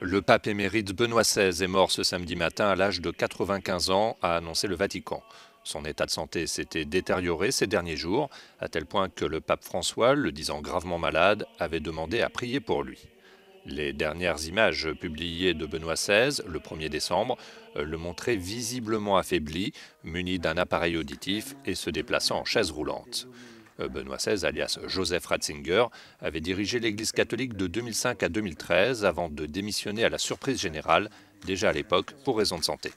Le pape émérite Benoît XVI est mort ce samedi matin à l'âge de 95 ans, a annoncé le Vatican. Son état de santé s'était détérioré ces derniers jours, à tel point que le pape François, le disant gravement malade, avait demandé à prier pour lui. Les dernières images publiées de Benoît XVI, le 1er décembre, le montraient visiblement affaibli, muni d'un appareil auditif et se déplaçant en chaise roulante. Euh, Benoît XVI, alias Joseph Ratzinger, avait dirigé l'Église catholique de 2005 à 2013 avant de démissionner à la surprise générale, déjà à l'époque pour raison de santé.